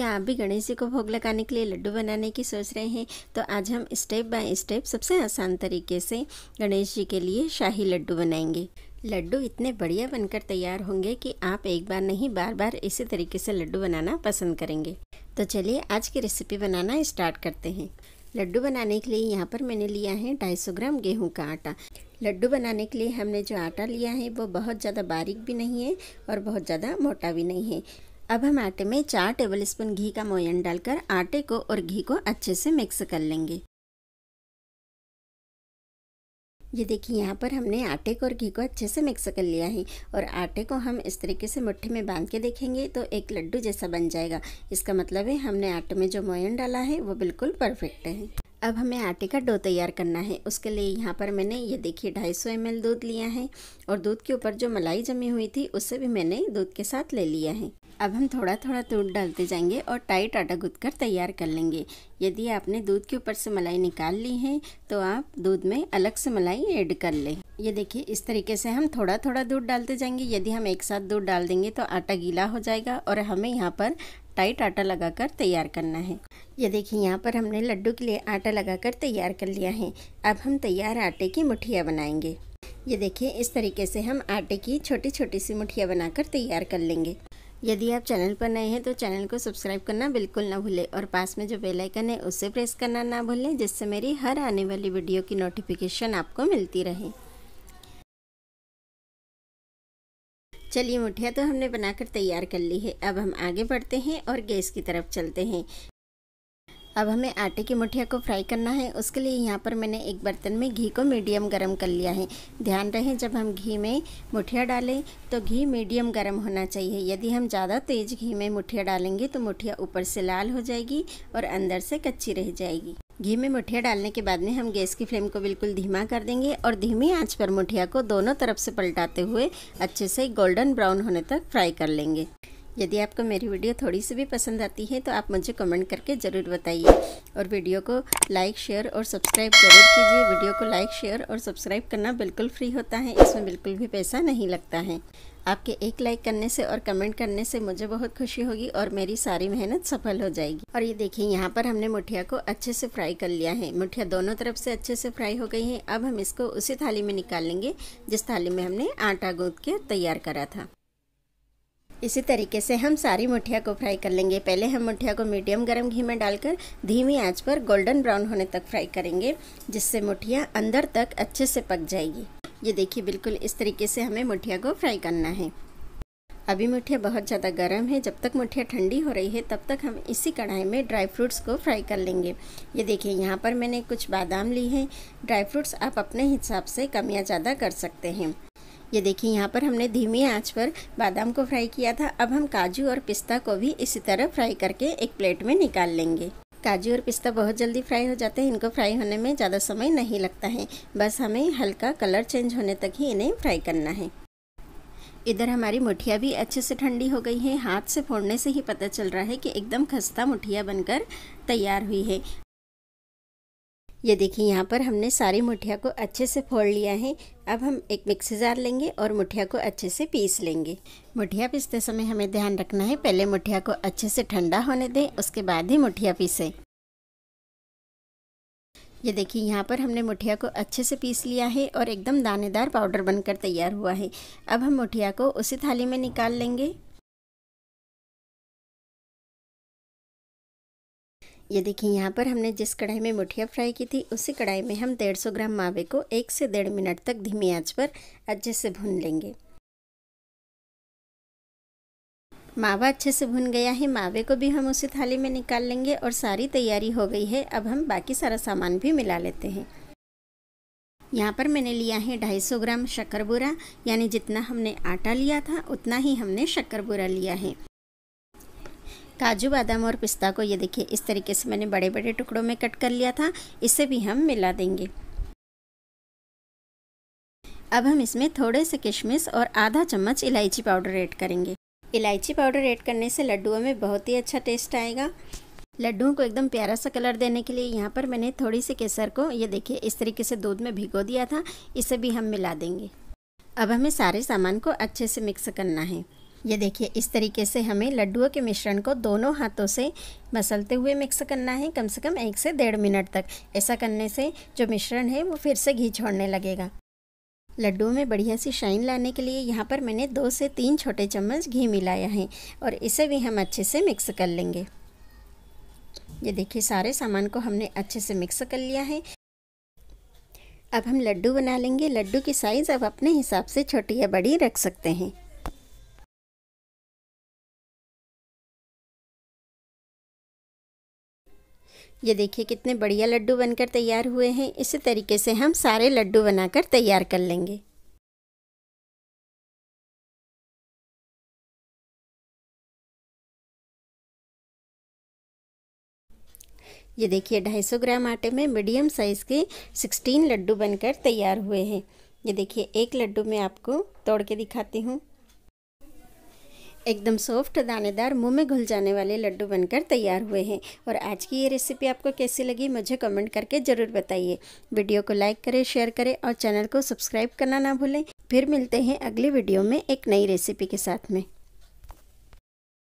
क्या आप भी गणेश जी को भोग लगाने के लिए लड्डू बनाने की सोच रहे हैं तो आज हम स्टेप बाय स्टेप सबसे आसान तरीके से गणेश जी के लिए शाही लड्डू बनाएंगे लड्डू इतने बढ़िया बनकर तैयार होंगे कि आप एक बार नहीं बार बार इसी तरीके से लड्डू बनाना पसंद करेंगे तो चलिए आज की रेसिपी बनाना स्टार्ट करते हैं लड्डू बनाने के लिए यहाँ पर मैंने लिया है सौ ग्राम गेहूँ का आटा लड्डू बनाने के लिए हमने जो आटा लिया है वो बहुत ज़्यादा बारीक भी नहीं है और बहुत ज़्यादा मोटा भी नहीं है अब हम आटे में चार टेबल स्पून घी का मोयन डालकर आटे को और घी को अच्छे से मिक्स कर लेंगे ये देखिए यहाँ पर हमने आटे को और घी को अच्छे से मिक्स कर लिया है और आटे को हम इस तरीके से मुट्ठी में बांध के देखेंगे तो एक लड्डू जैसा बन जाएगा इसका मतलब है हमने आटे में जो मोयन डाला है वो बिल्कुल परफेक्ट है अब हमें आटे का डो तैयार करना है उसके लिए यहाँ पर मैंने ये देखिए 250 ml दूध लिया है और दूध के ऊपर जो मलाई जमी हुई थी उसे भी मैंने दूध के साथ ले लिया है अब हम थोड़ा थोड़ा दूध डालते जाएंगे और टाइट आटा गूँथ कर तैयार कर लेंगे यदि आपने दूध के ऊपर से मलाई निकाल ली है तो आप दूध में अलग से मलाई ऐड कर लें ये देखिए इस तरीके से हम थोड़ा थोड़ा दूध डालते जाएंगे यदि हम एक साथ दूध डाल देंगे तो आटा गीला हो जाएगा और हमें यहाँ पर टाइट आटा लगाकर तैयार करना है ये देखिए यहाँ पर हमने लड्डू के लिए आटा लगाकर तैयार कर लिया है अब हम तैयार आटे की मुठिया बनाएंगे ये देखिए इस तरीके से हम आटे की छोटी छोटी सी मुठिया बनाकर तैयार कर लेंगे यदि आप चैनल पर नए हैं तो चैनल को सब्सक्राइब करना बिल्कुल ना भूलें और पास में जो बेल आइकन है उसे प्रेस करना ना भूलें जिससे मेरी हर आने वाली वीडियो की नोटिफिकेशन आपको मिलती रहे चलिए मुठिया तो हमने बनाकर तैयार कर ली है अब हम आगे बढ़ते हैं और गैस की तरफ चलते हैं अब हमें आटे की मुठिया को फ्राई करना है उसके लिए यहाँ पर मैंने एक बर्तन में घी को मीडियम गरम कर लिया है ध्यान रहे जब हम घी में मुठिया डालें तो घी मीडियम गरम होना चाहिए यदि हम ज़्यादा तेज़ घी में मुठिया डालेंगे तो मुठिया ऊपर से लाल हो जाएगी और अंदर से कच्ची रह जाएगी घी में मुठिया डालने के बाद में हम गैस की फ्लेम को बिल्कुल धीमा कर देंगे और धीमी आंच पर मुठिया को दोनों तरफ से पलटाते हुए अच्छे से गोल्डन ब्राउन होने तक फ्राई कर लेंगे यदि आपको मेरी वीडियो थोड़ी सी भी पसंद आती है तो आप मुझे कमेंट करके ज़रूर बताइए और वीडियो को लाइक शेयर और सब्सक्राइब जरूर कीजिए वीडियो को लाइक शेयर और सब्सक्राइब करना बिल्कुल फ्री होता है इसमें बिल्कुल भी पैसा नहीं लगता है आपके एक लाइक करने से और कमेंट करने से मुझे बहुत खुशी होगी और मेरी सारी मेहनत सफल हो जाएगी और ये देखिए यहाँ पर हमने मुठिया को अच्छे से फ्राई कर लिया है मुठिया दोनों तरफ से अच्छे से फ्राई हो गई है अब हम इसको उसी थाली में निकाल लेंगे जिस थाली में हमने आटा गूंद के तैयार करा था इसी तरीके से हम सारी मुठिया को फ्राई कर लेंगे पहले हम मुठिया को मीडियम गर्म घी में डालकर धीमी आंच पर गोल्डन ब्राउन होने तक फ्राई करेंगे जिससे मुठिया अंदर तक अच्छे से पक जाएगी ये देखिए बिल्कुल इस तरीके से हमें मुठिया को फ्राई करना है अभी मुठिया बहुत ज़्यादा गर्म है जब तक मुठिया ठंडी हो रही है तब तक हम इसी कढ़ाई में ड्राई फ्रूट्स को फ्राई कर लेंगे ये देखिए यहाँ पर मैंने कुछ बादाम ली हैं ड्राई फ्रूट्स आप अपने हिसाब से कम या ज़्यादा कर सकते हैं ये देखिए यहाँ पर हमने धीमी आंच पर बादाम को फ्राई किया था अब हम काजू और पिस्ता को भी इसी तरह फ्राई करके एक प्लेट में निकाल लेंगे काजू और पिस्ता बहुत जल्दी फ्राई हो जाते हैं इनको फ्राई होने में ज़्यादा समय नहीं लगता है बस हमें हल्का कलर चेंज होने तक ही इन्हें फ्राई करना है इधर हमारी मुठिया भी अच्छे से ठंडी हो गई है हाथ से फोड़ने से ही पता चल रहा है कि एकदम खस्ता मुठिया बनकर तैयार हुई है ये देखिए यहाँ पर हमने सारी मुठिया को अच्छे से फोड़ लिया है अब हम एक मिक्सी जार लेंगे और मुठिया को अच्छे से पीस लेंगे मुठिया पीसते समय हमें ध्यान रखना है पहले मुठिया को अच्छे से ठंडा होने दें उसके बाद ही मुठिया पीसें ये देखिए यहाँ पर हमने मुठिया को अच्छे से पीस लिया है और एकदम दानेदार पाउडर बनकर तैयार हुआ है अब हम मुठिया को उसी थाली में निकाल लेंगे ये देखिए यहाँ पर हमने जिस कढ़ाई में मुठिया फ्राई की थी उसी कढ़ाई में हम 150 ग्राम मावे को एक से डेढ़ मिनट तक धीमी आंच पर अच्छे से भून लेंगे मावा अच्छे से भुन गया है मावे को भी हम उसी थाली में निकाल लेंगे और सारी तैयारी हो गई है अब हम बाकी सारा सामान भी मिला लेते हैं यहाँ पर मैंने लिया है ढाई ग्राम शक्कर बुरा यानी जितना हमने आटा लिया था उतना ही हमने शक्कर बुरा लिया है काजू बादाम और पिस्ता को ये देखिए इस तरीके से मैंने बड़े बड़े टुकड़ों में कट कर लिया था इसे भी हम मिला देंगे अब हम इसमें थोड़े से किशमिश और आधा चम्मच इलायची पाउडर ऐड करेंगे इलायची पाउडर ऐड करने से लड्डुओं में बहुत ही अच्छा टेस्ट आएगा लड्डुओं को एकदम प्यारा सा कलर देने के लिए यहाँ पर मैंने थोड़ी सी केसर को ये देखिए इस तरीके से दूध में भिगो दिया था इसे भी हम मिला देंगे अब हमें सारे सामान को अच्छे से मिक्स करना है ये देखिए इस तरीके से हमें लड्डुओं के मिश्रण को दोनों हाथों से मसलते हुए मिक्स करना है कम से कम एक से डेढ़ मिनट तक ऐसा करने से जो मिश्रण है वो फिर से घी छोड़ने लगेगा लड्डू में बढ़िया सी शाइन लाने के लिए यहाँ पर मैंने दो से तीन छोटे चम्मच घी मिलाया है और इसे भी हम अच्छे से मिक्स कर लेंगे ये देखिए सारे सामान को हमने अच्छे से मिक्स कर लिया है अब हम लड्डू बना लेंगे लड्डू की साइज़ अब अपने हिसाब से छोटी या बड़ी रख सकते हैं ये देखिए कितने बढ़िया लड्डू बनकर तैयार हुए हैं इसी तरीके से हम सारे लड्डू बनाकर तैयार कर लेंगे ये देखिए 250 ग्राम आटे में मीडियम साइज़ के 16 लड्डू बनकर तैयार हुए हैं ये देखिए एक लड्डू मैं आपको तोड़ के दिखाती हूँ एकदम सॉफ्ट दानेदार मुंह में घुल जाने वाले लड्डू बनकर तैयार हुए हैं और आज की ये रेसिपी आपको कैसी लगी मुझे कमेंट करके ज़रूर बताइए वीडियो को लाइक करें शेयर करें और चैनल को सब्सक्राइब करना ना भूलें फिर मिलते हैं अगली वीडियो में एक नई रेसिपी के साथ में